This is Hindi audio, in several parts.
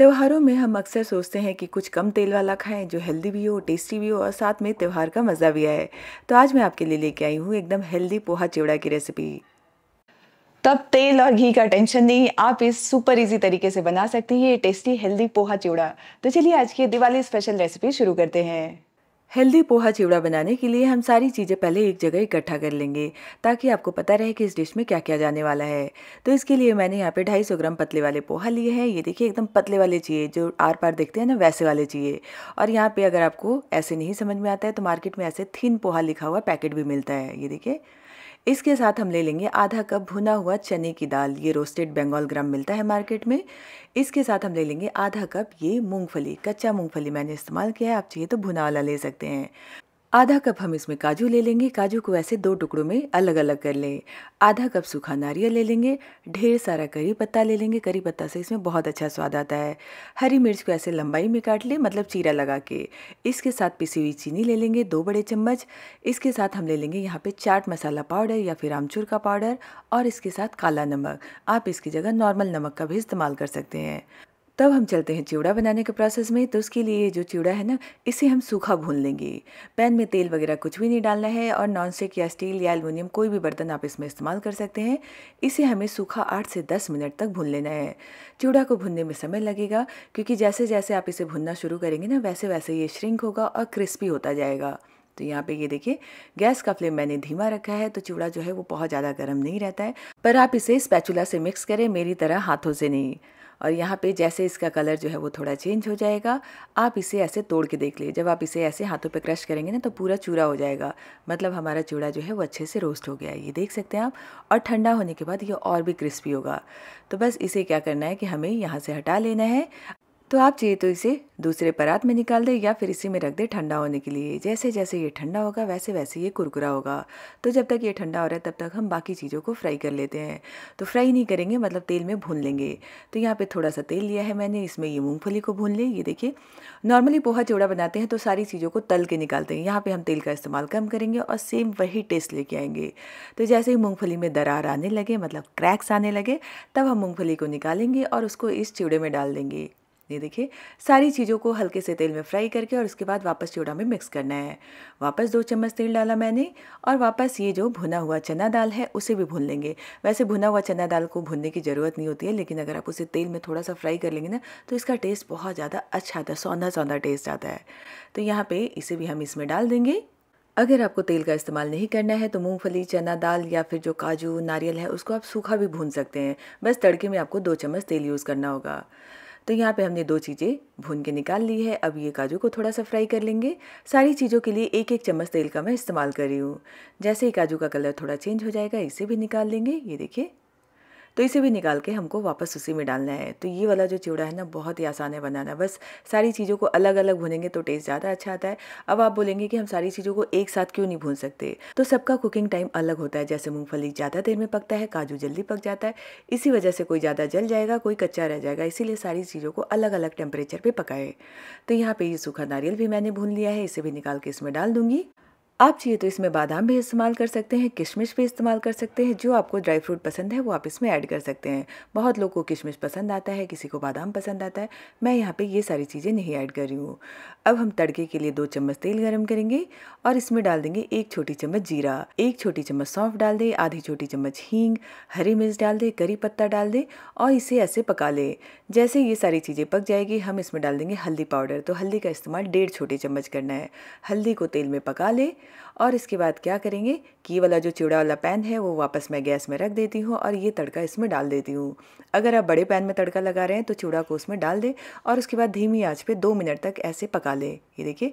त्योहारों में हम अक्सर सोचते हैं कि कुछ कम तेल वाला खाएं जो हेल्दी भी हो टेस्टी भी हो और साथ में त्यौहार का मज़ा भी आए तो आज मैं आपके लिए लेके आई हूँ एकदम हेल्दी पोहा चिवड़ा की रेसिपी तब तेल और घी का टेंशन नहीं आप इस सुपर इजी तरीके से बना सकती हैं ये टेस्टी हेल्दी पोहा चिवड़ा तो चलिए आज की दिवाली स्पेशल रेसिपी शुरू करते हैं हेल्दी पोहा चिवड़ा बनाने के लिए हम सारी चीज़ें पहले एक जगह इकट्ठा कर लेंगे ताकि आपको पता रहे कि इस डिश में क्या क्या जाने वाला है तो इसके लिए मैंने यहाँ पे 250 ग्राम पतले वाले पोहा लिए हैं ये देखिए एकदम पतले वाले चाहिए जो आर पार देखते हैं ना वैसे वाले चाहिए और यहाँ पे अगर आपको ऐसे नहीं समझ में आता है तो मार्केट में ऐसे थीन पोहा लिखा हुआ पैकेट भी मिलता है ये देखिए इसके साथ हम ले लेंगे आधा कप भुना हुआ चने की दाल ये रोस्टेड बंगाल ग्राम मिलता है मार्केट में इसके साथ हम ले लेंगे आधा कप ये मूंगफली कच्चा मूंगफली मैंने इस्तेमाल किया है आप चाहिए तो भुना वाला ले सकते हैं आधा कप हम इसमें काजू ले लेंगे काजू को ऐसे दो टुकड़ों में अलग अलग कर लें आधा कप सूखा नारियल ले लेंगे ढेर सारा करी पत्ता ले लेंगे करी पत्ता से इसमें बहुत अच्छा स्वाद आता है हरी मिर्च को ऐसे लंबाई में काट लें मतलब चीरा लगा के इसके साथ पिसी हुई चीनी ले लेंगे दो बड़े चम्मच इसके साथ हम ले लेंगे यहाँ पे चाट मसाला पाउडर या फिर आमचूर का पाउडर और इसके साथ काला नमक आप इसकी जगह नॉर्मल नमक का भी इस्तेमाल कर सकते हैं तब हम चलते हैं चिवड़ा बनाने के प्रोसेस में तो उसके लिए जो चिवड़ा है ना इसे हम सूखा भून लेंगे पैन में तेल वगैरह कुछ भी नहीं डालना है और नॉन स्टिक या स्टील या एल्युमिनियम कोई भी बर्तन आप इसमें इस्तेमाल कर सकते हैं इसे हमें सूखा आठ से दस मिनट तक भून लेना है चिवड़ा को भूनने में समय लगेगा क्योंकि जैसे जैसे आप इसे भूनना शुरू करेंगे ना वैसे वैसे ये श्रिंक होगा और क्रिस्पी होता जाएगा तो यहाँ पे ये देखिए गैस का फ्लेम मैंने धीमा रखा है तो चिवड़ा जो है वो बहुत ज़्यादा गर्म नहीं रहता है पर आप इसे स्पैचुला से मिक्स करें मेरी तरह हाथों से नहीं और यहाँ पे जैसे इसका कलर जो है वो थोड़ा चेंज हो जाएगा आप इसे ऐसे तोड़ के देख लीजिए जब आप इसे ऐसे हाथों पे क्रश करेंगे ना तो पूरा चूरा हो जाएगा मतलब हमारा चूड़ा जो है वो अच्छे से रोस्ट हो गया है ये देख सकते हैं आप और ठंडा होने के बाद ये और भी क्रिस्पी होगा तो बस इसे क्या करना है कि हमें यहाँ से हटा लेना है तो आप चाहिए तो इसे दूसरे परात में निकाल दें या फिर इसी में रख दें ठंडा होने के लिए जैसे जैसे ये ठंडा होगा वैसे वैसे ये कुरकुरा होगा तो जब तक ये ठंडा हो रहा है तब तक हम बाकी चीज़ों को फ्राई कर लेते हैं तो फ्राई नहीं करेंगे मतलब तेल में भून लेंगे तो यहाँ पे थोड़ा सा तेल लिया है मैंने इसमें ये मूँगफली को भून लें ये देखिए नॉर्मली पोहा चूड़ा बनाते हैं तो सारी चीज़ों को तल के निकालते हैं यहाँ पर हम तेल का इस्तेमाल कम करेंगे और सेम वही टेस्ट लेके आएंगे तो जैसे ही मूँगफली में दरार आने लगे मतलब क्रैक्स आने लगे तब हम मूँगफली को निकालेंगे और उसको इस चिवड़े में डाल देंगे ये देखिए सारी चीज़ों को हल्के से तेल में फ्राई करके और उसके बाद वापस चूड़ा में मिक्स करना है वापस दो चम्मच तेल डाला मैंने और वापस ये जो भुना हुआ चना दाल है उसे भी भून लेंगे वैसे भुना हुआ चना दाल को भूनने की ज़रूरत नहीं होती है लेकिन अगर आप उसे तेल में थोड़ा सा फ्राई कर लेंगे ना तो इसका टेस्ट बहुत ज़्यादा अच्छा आता है सौंधा सौंधा टेस्ट आता है तो यहाँ पे इसे भी हम इसमें डाल देंगे अगर आपको तेल का इस्तेमाल नहीं करना है तो मूंगफली चना दाल या फिर जो काजू नारियल है उसको आप सूखा भी भून सकते हैं बस तड़के में आपको दो चम्मच तेल यूज़ करना होगा तो यहाँ पे हमने दो चीज़ें भून के निकाल ली है अब ये काजू को थोड़ा सा फ्राई कर लेंगे सारी चीज़ों के लिए एक एक चम्मच तेल का मैं इस्तेमाल कर रही हूँ जैसे ही काजू का कलर थोड़ा चेंज हो जाएगा इसे भी निकाल लेंगे ये देखिए तो इसे भी निकाल के हमको वापस उसी में डालना है तो ये वाला जो चिवड़ा है ना बहुत ही आसान है बनाना बस सारी चीज़ों को अलग अलग भुनेंगे तो टेस्ट ज़्यादा अच्छा आता है अब आप बोलेंगे कि हम सारी चीज़ों को एक साथ क्यों नहीं भून सकते तो सबका कुकिंग टाइम अलग होता है जैसे मूँगफली ज़्यादा देर में पकता है काजू जल्दी पक जाता है इसी वजह से कोई ज़्यादा जल जाएगा कोई कच्चा रह जाएगा इसीलिए सारी चीज़ों को अलग अलग टेम्परेचर पर पकाए तो यहाँ पर ये सूखा नारियल भी मैंने भून लिया है इसे भी निकाल के इसमें डाल दूंगी आप चाहिए तो इसमें बादाम भी इस्तेमाल कर सकते हैं किशमिश भी इस्तेमाल कर सकते हैं जो आपको ड्राई फ्रूट पसंद है वो आप इसमें ऐड कर सकते हैं बहुत लोग को किशमिश पसंद आता है किसी को बादाम पसंद आता है मैं यहाँ पे ये सारी चीज़ें नहीं ऐड कर रही हूँ अब हम तड़के के लिए दो चम्मच तेल गर्म करेंगे और इसमें डाल देंगे एक छोटी चम्मच जीरा एक छोटी चम्मच सौंफ डाल दें आधी छोटी चम्मच हींग हरी मिर्च डाल दें करी पत्ता डाल दें और इसे ऐसे पका लें जैसे ये सारी चीज़ें पक जाएगी हम इसमें डाल देंगे हल्दी पाउडर तो हल्दी का इस्तेमाल डेढ़ छोटी चम्मच करना है हल्दी को तेल में पका लें और इसके बाद क्या करेंगे कि वाला जो चिड़ा वाला पैन है वो वापस मैं गैस में रख देती हूँ और ये तड़का इसमें डाल देती हूँ अगर आप बड़े पैन में तड़का लगा रहे हैं तो चिड़ा को उसमें डाल दें और उसके बाद धीमी आँच पर दो मिनट तक ऐसे पका लें ये देखिए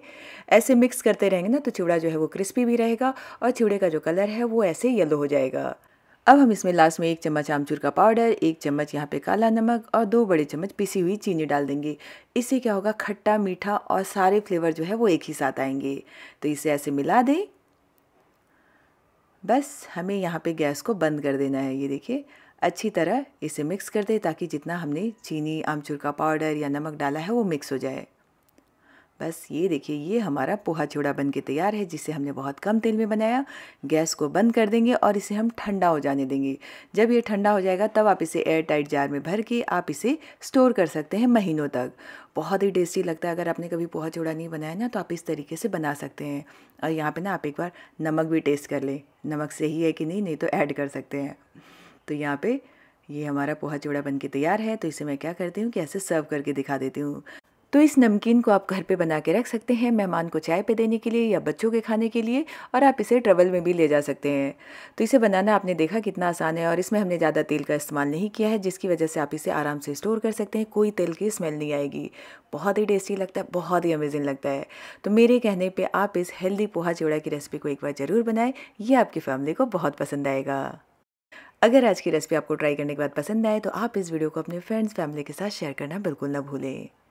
ऐसे मिक्स करते रहेंगे ना तो चिड़ा जो है वो क्रिस्पी भी रहेगा और चिड़े का जो कलर है वो ऐसे येलो हो जाएगा अब हम इसमें लास्ट में एक चम्मच आमचूर का पाउडर एक चम्मच यहाँ पे काला नमक और दो बड़े चम्मच पिसी हुई चीनी डाल देंगे इससे क्या होगा खट्टा मीठा और सारे फ्लेवर जो है वो एक ही साथ आएंगे तो इसे ऐसे मिला दें बस हमें यहाँ पे गैस को बंद कर देना है ये देखिए अच्छी तरह इसे मिक्स कर दें ताकि जितना हमने चीनी आमचूर का पाउडर या नमक डाला है वो मिक्स हो जाए बस ये देखिए ये हमारा पोहा चूड़ा बन के तैयार है जिसे हमने बहुत कम तेल में बनाया गैस को बंद कर देंगे और इसे हम ठंडा हो जाने देंगे जब ये ठंडा हो जाएगा तब आप इसे एयर टाइट जार में भर के आप इसे स्टोर कर सकते हैं महीनों तक बहुत ही टेस्टी लगता है अगर आपने कभी पोहा चूड़ा नहीं बनाया ना तो आप इस तरीके से बना सकते हैं और यहाँ पर ना आप एक बार नमक भी टेस्ट कर लें नमक सही है कि नहीं नहीं तो ऐड कर सकते हैं तो यहाँ पर ये हमारा पोहा चूड़ा बन के तैयार है तो इसे मैं क्या करती हूँ कि ऐसे सर्व करके दिखा देती हूँ तो इस नमकीन को आप घर पे बना के रख सकते हैं मेहमान को चाय पे देने के लिए या बच्चों के खाने के लिए और आप इसे ट्रेवल में भी ले जा सकते हैं तो इसे बनाना आपने देखा कितना आसान है और इसमें हमने ज़्यादा तेल का इस्तेमाल नहीं किया है जिसकी वजह से आप इसे आराम से स्टोर कर सकते हैं कोई तेल की स्मेल नहीं आएगी बहुत ही टेस्टी लगता है बहुत ही अमेजिंग लगता है तो मेरे कहने पर आप इस हेल्दी पोहा चिवड़ा की रेसिपी को एक बार ज़रूर बनाएं ये आपकी फैमिली को बहुत पसंद आएगा अगर आज की रेसिपी आपको ट्राई करने के बाद पसंद आए तो आप इस वीडियो को अपने फ्रेंड्स फैमिली के साथ शेयर करना बिल्कुल ना भूलें